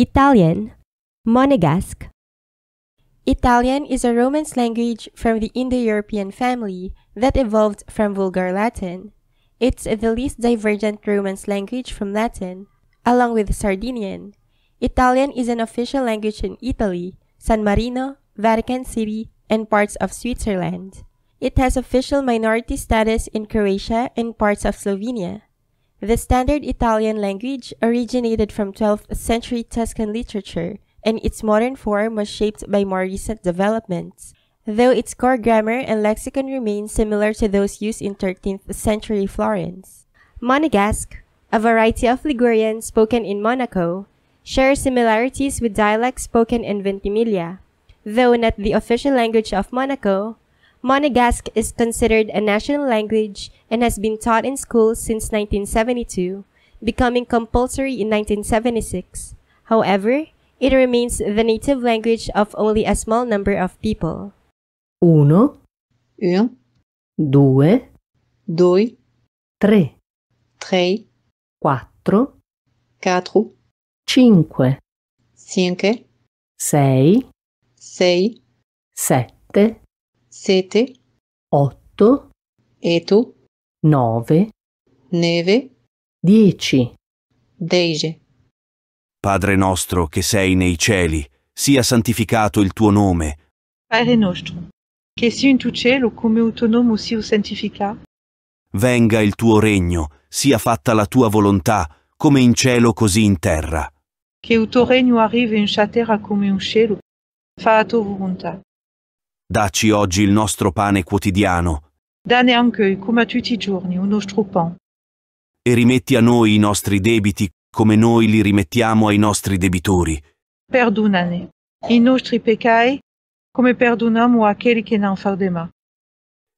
Italian, Monegasque. Italian is a Romance language from the Indo-European family that evolved from Vulgar Latin. It's the least divergent Romance language from Latin, along with Sardinian. Italian is an official language in Italy, San Marino, Vatican City, and parts of Switzerland. It has official minority status in Croatia and parts of Slovenia. The standard Italian language originated from 12th century Tuscan literature, and its modern form was shaped by more recent developments. Though its core grammar and lexicon remain similar to those used in 13th century Florence. Monegasque, a variety of Ligurian spoken in Monaco, shares similarities with dialects spoken in Ventimiglia. Though not the official language of Monaco, Monegasque is considered a national language and has been taught in schools since 1972, becoming compulsory in 1976. However, it remains the native language of only a small number of people. Uno, un, due, doi, tre, tre, quattro, quattro, cinque, cinque, sei, sei, sette, sete, otto, etu, nove, neve, dieci. Deige. Padre nostro che sei nei cieli, sia santificato il tuo nome. Padre nostro, che sia in tuo cielo come il tuo nome sia santificato. Venga il tuo regno, sia fatta la tua volontà, come in cielo così in terra. Che il tuo regno arrivi in terra come in cielo, fa la tua volontà Dacci oggi il nostro pane quotidiano. Dane anche come tutti i giorni il nostro pane. E rimetti a noi i nostri debiti come noi li rimettiamo ai nostri debitori. Perdonane i nostri peccati come perdoniamo a quelli che non fanno fardema.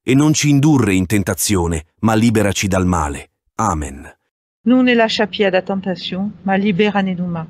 E non ci indurre in tentazione, ma liberaci dal male. Amen. Non ne lascia più da tentazione, ma liberane du male.